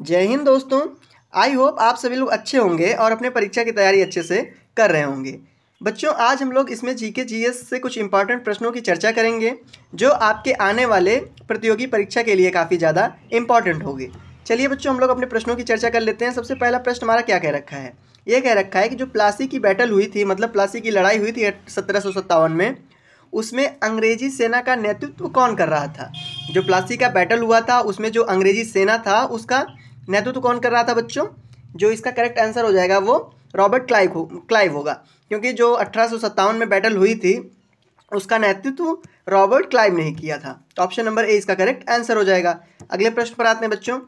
जय हिंद दोस्तों I hope आप सभी लोग अच्छे होंगे और अपने परीक्षा की तैयारी अच्छे से कर रहे होंगे बच्चों आज हम लोग इसमें जी के जी एस से कुछ इंपॉर्टेंट प्रश्नों की चर्चा करेंगे जो आपके आने वाले प्रतियोगी परीक्षा के लिए काफ़ी ज़्यादा इंपॉर्टेंट होगी चलिए बच्चों हम लोग अपने प्रश्नों की चर्चा कर लेते हैं सबसे पहला प्रश्न हमारा क्या कह रखा है ये कह रखा है कि जो प्लासी की बैटल हुई थी मतलब प्लासी की लड़ाई हुई थी सत्रह में उसमें अंग्रेजी सेना का नेतृत्व कौन कर रहा था जो प्लासी का बैटल हुआ था उसमें जो अंग्रेजी सेना था उसका नेतृत्व तो, तो कौन कर रहा था बच्चों जो इसका करेक्ट आंसर हो जाएगा वो रॉबर्ट क्लाइव हो क्लाइव होगा क्योंकि जो अठारह में बैटल हुई थी उसका नेतृत्व रॉबर्ट क्लाइव ने ही किया था तो ऑप्शन नंबर ए इसका करेक्ट आंसर हो जाएगा अगले प्रश्न पर आते हैं बच्चों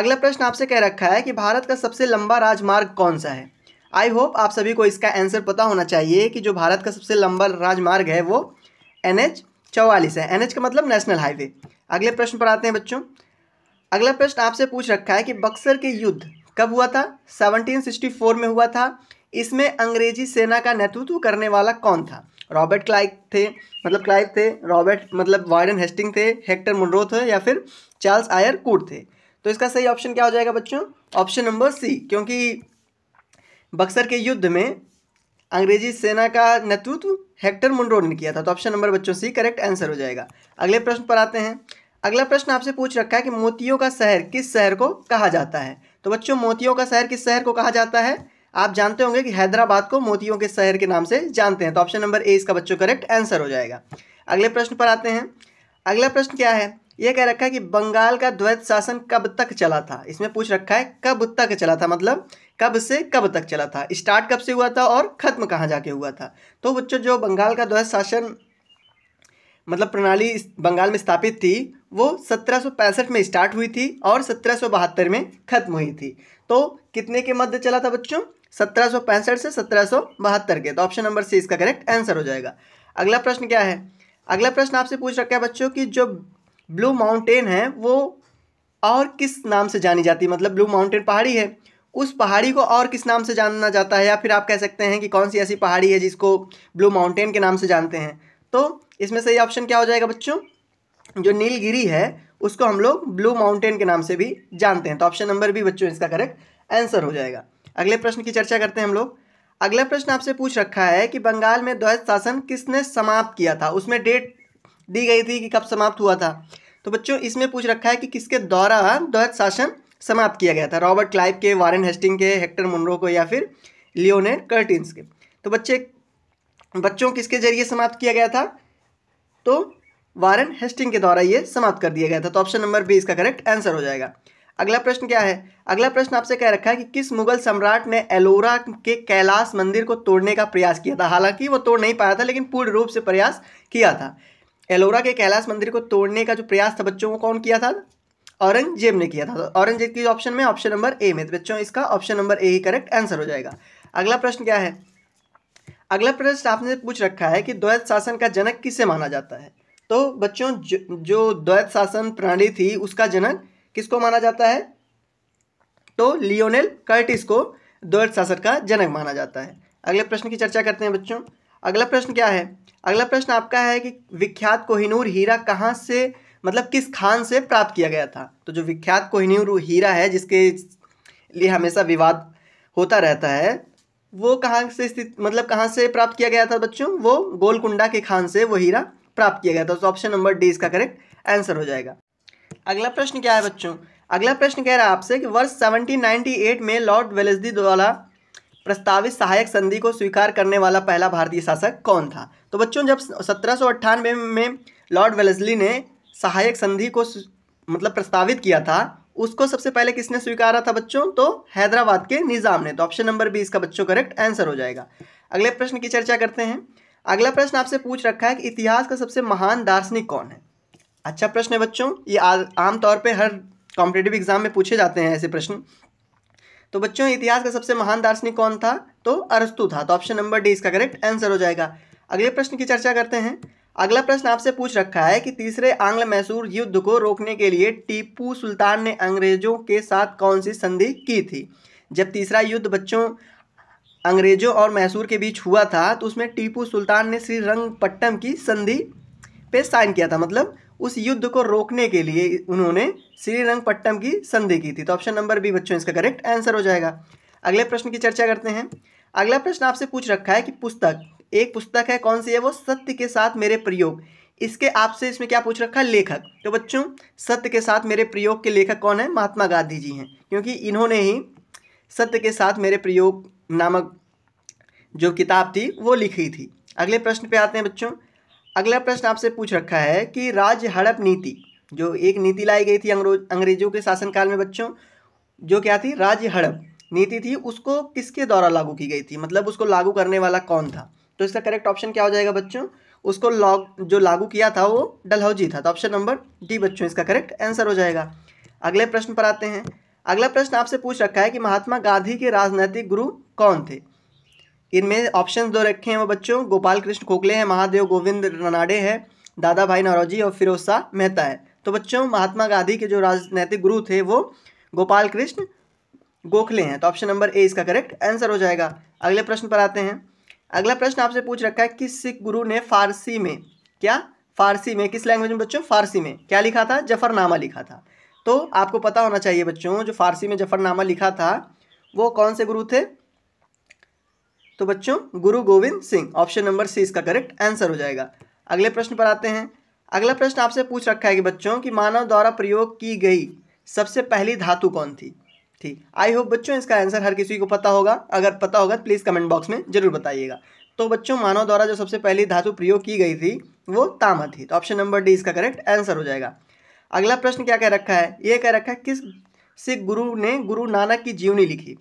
अगला प्रश्न आपसे कह रखा है कि भारत का सबसे लंबा राजमार्ग कौन सा है आई होप आप सभी को इसका आंसर पता होना चाहिए कि जो भारत का सबसे लंबा राजमार्ग है वो एन एच चौवालीस है एन का मतलब नेशनल हाईवे अगले प्रश्न पर आते हैं बच्चों अगला प्रश्न आपसे पूछ रखा है कि बक्सर के युद्ध कब हुआ था 1764 में हुआ था इसमें अंग्रेजी सेना का नेतृत्व करने वाला कौन था रॉबर्ट क्लाइक थे मतलब क्लाइक थे रॉबर्ट मतलब वार्डन हेस्टिंग थे हेक्टर मुंड्रो थे या फिर चार्ल्स आयर कूट थे तो इसका सही ऑप्शन क्या हो जाएगा बच्चों ऑप्शन नंबर सी क्योंकि बक्सर के युद्ध में अंग्रेजी सेना का नेतृत्व हेक्टर मुंड्रो ने किया था तो ऑप्शन नंबर बच्चों सी करेक्ट आंसर हो जाएगा अगले प्रश्न पर आते हैं अगला प्रश्न आपसे पूछ रखा है कि मोतियों का शहर किस शहर को कहा जाता है तो बच्चों मोतियों का शहर किस शहर को कहा जाता है आप जानते होंगे कि हैदराबाद को मोतियों के शहर के नाम से जानते हैं तो ऑप्शन नंबर ए इसका बच्चों करेक्ट आंसर हो जाएगा अगले प्रश्न पर आते हैं अगला प्रश्न क्या है यह कह रखा है कि बंगाल का द्वैत शासन कब तक चला था इसमें पूछ रखा है कब तक चला था मतलब कब से कब तक चला था स्टार्ट कब से हुआ था और ख़त्म कहाँ जाके हुआ था तो बच्चों जो बंगाल का द्वैत शासन मतलब प्रणाली बंगाल में स्थापित थी वो सत्रह में स्टार्ट हुई थी और सत्रह में ख़त्म हुई थी तो कितने के मध्य चला था बच्चों सत्रह से सत्रह के तो ऑप्शन नंबर सी इसका करेक्ट आंसर हो जाएगा अगला प्रश्न क्या है अगला प्रश्न आपसे पूछ रखा है बच्चों कि जो ब्लू माउंटेन है वो और किस नाम से जानी जाती है मतलब ब्लू माउंटेन पहाड़ी है उस पहाड़ी को और किस नाम से जाना जाता है या फिर आप कह सकते हैं कि कौन सी ऐसी पहाड़ी है जिसको ब्लू माउंटेन के नाम से जानते हैं तो इसमें सही ऑप्शन क्या हो जाएगा बच्चों जो नीलगिरी है उसको हम लोग ब्लू माउंटेन के नाम से भी जानते हैं तो ऑप्शन नंबर भी बच्चों इसका करेक्ट आंसर हो जाएगा अगले प्रश्न की चर्चा करते हैं हम लोग अगला प्रश्न आपसे पूछ रखा है कि बंगाल में द्वैत शासन किसने समाप्त किया था उसमें डेट दी गई थी कि कब समाप्त हुआ था तो बच्चों इसमें पूछ रखा है कि किसके द्वारा द्वैत शासन समाप्त किया गया था रॉबर्ट क्लाइव के वारेन हेस्टिंग के हेक्टर मुनरो को या फिर लियोनेड कर्टिन्स के तो बच्चे बच्चों किसके जरिए समाप्त किया गया था तो वारन हेस्टिंग के द्वारा ये समाप्त कर दिया गया था तो ऑप्शन नंबर बी इसका करेक्ट आंसर हो जाएगा अगला प्रश्न क्या है अगला प्रश्न आपसे कह रखा है कि किस मुगल सम्राट ने एलोरा के कैलाश मंदिर को तोड़ने का प्रयास किया था हालांकि वो तोड़ नहीं पाया था लेकिन पूर्ण रूप से प्रयास किया था एलोरा के कैलाश मंदिर को तोड़ने का जो प्रयास था बच्चों को कौन किया था औरंगजेब ने किया था तो औरंगजेब की ऑप्शन में ऑप्शन नंबर ए में बच्चों इसका ऑप्शन नंबर ए ही करेक्ट आंसर हो जाएगा अगला प्रश्न क्या है अगला प्रश्न आपने पूछ रखा है कि द्वैत शासन का जनक किसे माना जाता है तो बच्चों जो, जो द्वैत शासन प्रणाली थी उसका जनक किसको माना जाता है तो लियोनेल कर्टिस को द्वैत शासन का जनक माना जाता है अगले प्रश्न की चर्चा करते हैं बच्चों अगला प्रश्न क्या है अगला प्रश्न आपका है कि विख्यात कोहिनूर हीरा कहाँ से मतलब किस खान से प्राप्त किया गया था तो जो विख्यात कोहिनूर हीरा है जिसके लिए हमेशा विवाद होता रहता है वो कहाँ से स्थित मतलब कहाँ से प्राप्त किया गया था बच्चों वो गोलकुंडा के खान से वो हीरा प्राप्त किया गया था तो ऑप्शन नंबर डी इसका करेक्ट आंसर हो जाएगा अगला प्रश्न क्या है बच्चों अगला प्रश्न कह रहा है आपसे कि वर्ष 1798 में लॉर्ड वेलेस्ली द्वारा प्रस्तावित सहायक संधि को स्वीकार करने वाला पहला भारतीय शासक कौन था तो बच्चों जब सत्रह में लॉर्ड वेलेस्ली ने सहायक संधि को मतलब प्रस्तावित किया था उसको सबसे पहले किसने स्वीकारा था बच्चों तो हैदराबाद के निज़ाम ने तो ऑप्शन नंबर बी इसका बच्चों करेक्ट आंसर हो जाएगा अगले प्रश्न की चर्चा करते हैं अगला प्रश्न आपसे पूछ रखा है कि इतिहास का सबसे महान दार्शनिक कौन है अच्छा प्रश्न है बच्चों ये आमतौर पर हर कॉम्पिटेटिव एग्जाम में पूछे जाते हैं ऐसे प्रश्न तो बच्चों इतिहास का सबसे महान दार्शनिक कौन था तो अरस्तु था तो ऑप्शन नंबर डी इसका करेक्ट आंसर हो जाएगा अगले प्रश्न की चर्चा करते हैं अगला प्रश्न आपसे पूछ रखा है कि तीसरे आंग्ल मैसूर युद्ध को रोकने के लिए टीपू सुल्तान ने अंग्रेजों के साथ कौन सी संधि की थी जब तीसरा युद्ध बच्चों अंग्रेजों और मैसूर के बीच हुआ था तो उसमें टीपू सुल्तान ने श्री रंगपट्टम की संधि पे साइन किया था मतलब उस युद्ध को रोकने के लिए उन्होंने श्रीरंगपट्टम की संधि की थी तो ऑप्शन नंबर बी बच्चों इसका करेक्ट आंसर हो जाएगा अगले प्रश्न की चर्चा करते हैं अगला प्रश्न आपसे पूछ रखा है कि पुस्तक एक पुस्तक है कौन सी है वो सत्य के साथ मेरे प्रयोग इसके आपसे इसमें क्या पूछ रखा है लेखक तो बच्चों सत्य के साथ मेरे प्रयोग के लेखक कौन है महात्मा गांधी जी हैं क्योंकि इन्होंने ही सत्य के साथ मेरे प्रयोग नामक जो किताब थी वो लिखी थी अगले प्रश्न पे आते हैं बच्चों अगला प्रश्न आपसे पूछ रखा है कि राज्य हड़प नीति जो एक नीति लाई गई थी अंग्रेजों के शासनकाल में बच्चों जो क्या थी राज्य हड़प नीति थी उसको किसके द्वारा लागू की गई थी मतलब उसको लागू करने वाला कौन था तो इसका करेक्ट ऑप्शन क्या हो जाएगा बच्चों उसको लॉग जो लागू किया था वो डलहौजी था तो ऑप्शन नंबर डी बच्चों इसका करेक्ट आंसर हो जाएगा अगले प्रश्न पर आते हैं अगला प्रश्न आपसे पूछ रखा है कि महात्मा गांधी के राजनीतिक गुरु कौन थे इनमें ऑप्शन दो रखे हैं वो बच्चों गोपाल कृष्ण खोखले हैं महादेव गोविंद रनाडे हैं दादा भाई नौरोजी और फिरोज शाह मेहता है तो बच्चों महात्मा गांधी के जो राजनीतिक गुरु थे वो गोपाल कृष्ण गोखले हैं तो ऑप्शन नंबर ए इसका करेक्ट आंसर हो जाएगा अगले प्रश्न पर आते हैं अगला प्रश्न आपसे पूछ रखा है कि सिख गुरु ने फारसी में क्या फारसी में किस लैंग्वेज में बच्चों फारसी में क्या लिखा था जफरनामा लिखा था तो आपको पता होना चाहिए बच्चों जो फारसी में जफरनामा लिखा था वो कौन से गुरु थे तो बच्चों Guru Gobind Singh option number C इसका करेक्ट आंसर हो जाएगा अगले प्रश्न पर आते हैं अगला प्रश्न आपसे पूछ रखा है कि बच्चों की मानव द्वारा प्रयोग की गई सबसे पहली धातु कौन थी ठीक आई होप बच्चों इसका आंसर हर किसी को पता होगा अगर पता होगा तो प्लीज़ कमेंट बॉक्स में जरूर बताइएगा तो बच्चों मानव द्वारा जो सबसे पहली धातु प्रयोग की गई थी वो तामा थी तो ऑप्शन नंबर डी इसका करेक्ट आंसर हो जाएगा अगला प्रश्न क्या कह रखा है ये कह रखा है किस सिख गुरु ने गुरु नानक की जीवनी लिखी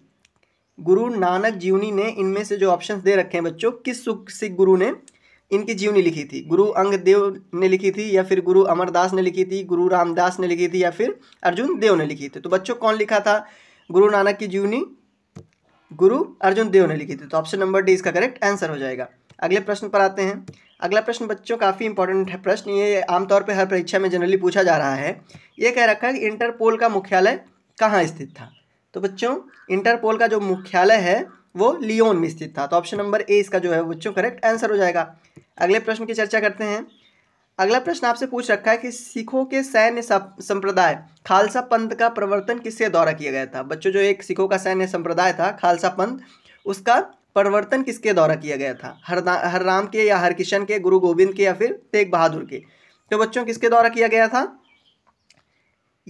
गुरु नानक जीवनी ने इनमें से जो ऑप्शन दे रखे हैं बच्चों किस सुख सिख गुरु ने इनकी जीवनी लिखी थी गुरु अंग देव ने लिखी थी या फिर गुरु अमरदास ने लिखी थी गुरु रामदास ने लिखी थी या फिर अर्जुन देव ने लिखी थी तो बच्चों कौन लिखा था गुरु नानक की जीवनी गुरु अर्जुन देव ने लिखी थी तो ऑप्शन नंबर डी इसका करेक्ट आंसर हो जाएगा अगले प्रश्न पर आते हैं अगला प्रश्न बच्चों काफ़ी इंपॉर्टेंट है प्रश्न ये आमतौर पर हर परीक्षा में जनरली पूछा जा रहा है ये कह रखा है कि इंटरपोल का मुख्यालय कहाँ स्थित था तो बच्चों इंटरपोल का जो मुख्यालय है वो लियोन में स्थित था तो ऑप्शन नंबर ए इसका जो है बच्चों करेक्ट आंसर हो जाएगा अगले प्रश्न की चर्चा करते हैं अगला प्रश्न आपसे पूछ रखा है कि सिखों के सैन्य संप्रदाय खालसा पंथ का प्रवर्तन किसके द्वारा किया गया था बच्चों जो एक सिखों का सैन्य संप्रदाय था खालसा पंथ उसका परिवर्तन किसके द्वारा किया गया था हर हर राम के या हर किशन के गुरु गोविंद के या फिर तेग बहादुर के तो बच्चों किसके द्वारा किया गया था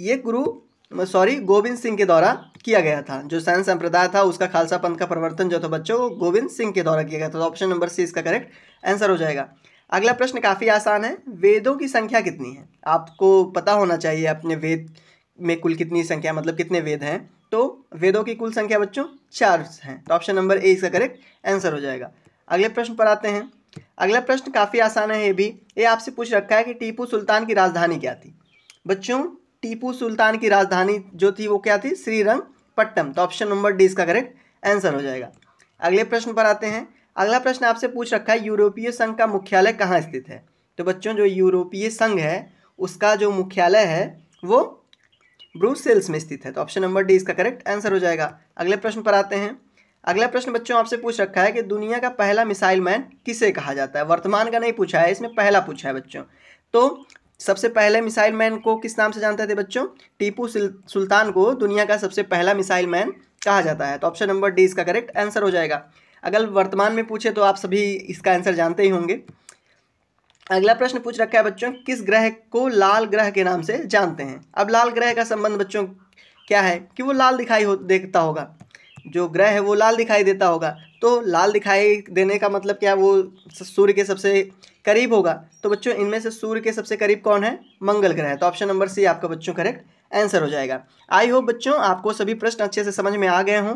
ये गुरु सॉरी गोविंद सिंह के द्वारा किया गया था जो सैन्य संप्रदाय था उसका खालसा पंथ का परिवर्तन जो था बच्चों गोविंद सिंह के द्वारा किया गया था ऑप्शन नंबर सी इसका करेक्ट आंसर हो जाएगा अगला प्रश्न काफ़ी आसान है वेदों की संख्या कितनी है आपको पता होना चाहिए अपने वेद में कुल कितनी संख्या मतलब कितने वेद हैं तो वेदों की कुल संख्या बच्चों चार हैं तो ऑप्शन नंबर ए इसका करेक्ट आंसर हो जाएगा अगले प्रश्न पर आते हैं अगला प्रश्न काफ़ी आसान है ये भी ये आपसे पूछ रखा है कि टीपू सुल्तान की राजधानी क्या थी बच्चों टीपू सुल्तान की राजधानी जो थी वो क्या थी श्रीरंगपट्टम तो ऑप्शन नंबर डी इसका करेक्ट आंसर हो जाएगा अगले प्रश्न पर आते हैं अगला प्रश्न आपसे पूछ रखा है यूरोपीय संघ का मुख्यालय कहाँ स्थित है तो बच्चों जो यूरोपीय संघ है उसका जो मुख्यालय है वो ब्रूसेल्स में स्थित है तो ऑप्शन नंबर डी इसका करेक्ट आंसर हो जाएगा अगले प्रश्न पर आते हैं अगला प्रश्न बच्चों आपसे पूछ रखा है कि दुनिया का पहला मिसाइल मैन किसे कहा जाता है वर्तमान का नहीं पूछा है इसमें पहला पूछा है बच्चों तो सबसे पहले मिसाइल मैन को किस नाम से जानते थे बच्चों टीपू सुल्तान को दुनिया का सबसे पहला मिसाइल मैन कहा जाता है तो ऑप्शन नंबर डी इसका करेक्ट आंसर हो जाएगा अगर वर्तमान में पूछे तो आप सभी इसका आंसर जानते ही होंगे अगला प्रश्न पूछ रखा है बच्चों किस ग्रह को लाल ग्रह के नाम से जानते हैं अब लाल ग्रह का संबंध बच्चों क्या है कि वो लाल दिखाई हो देखता होगा जो ग्रह है वो लाल दिखाई देता होगा तो लाल दिखाई देने का मतलब क्या वो सूर्य के सबसे करीब होगा तो बच्चों इनमें से सूर्य के सबसे करीब कौन है मंगल ग्रह तो ऑप्शन नंबर सी आपका बच्चों करेक्ट आंसर हो जाएगा आई होप बच्चों आपको सभी प्रश्न अच्छे से समझ में आ गए हों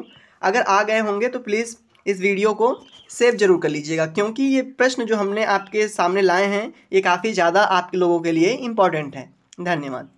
अगर आ गए होंगे तो प्लीज़ इस वीडियो को सेव जरूर कर लीजिएगा क्योंकि ये प्रश्न जो हमने आपके सामने लाए हैं ये काफ़ी ज़्यादा आपके लोगों के लिए इम्पॉर्टेंट है धन्यवाद